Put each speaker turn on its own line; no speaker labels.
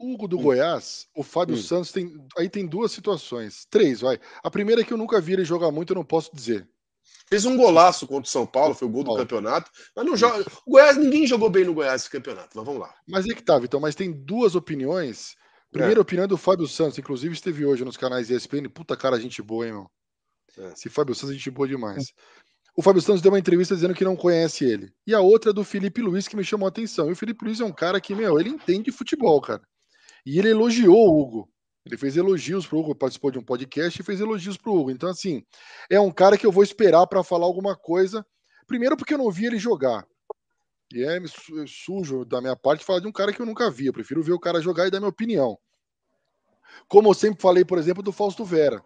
Hugo do hum. Goiás, o Fábio hum. Santos tem. Aí tem duas situações. Três, vai. A primeira é que eu nunca vi ele jogar muito, eu não posso dizer. Fez um golaço contra o São Paulo, foi o gol do Paulo. campeonato. Mas não joga. O Goiás, ninguém jogou bem no Goiás esse campeonato, mas vamos lá. Mas é que tá, Vitor. mas tem duas opiniões. Primeira é. opinião é do Fábio Santos, inclusive esteve hoje nos canais ESPN. Puta cara, gente boa, hein, meu? É. Esse Fábio Santos, é gente boa demais. O Fábio Santos deu uma entrevista dizendo que não conhece ele. E a outra é do Felipe Luiz, que me chamou a atenção. E o Felipe Luiz é um cara que, meu, ele entende futebol, cara. E ele elogiou o Hugo. Ele fez elogios para o Hugo, participou de um podcast e fez elogios para o Hugo. Então, assim, é um cara que eu vou esperar para falar alguma coisa. Primeiro, porque eu não vi ele jogar. E é sujo da minha parte falar de um cara que eu nunca vi. Eu prefiro ver o cara jogar e dar minha opinião. Como eu sempre falei, por exemplo, do Fausto Vera.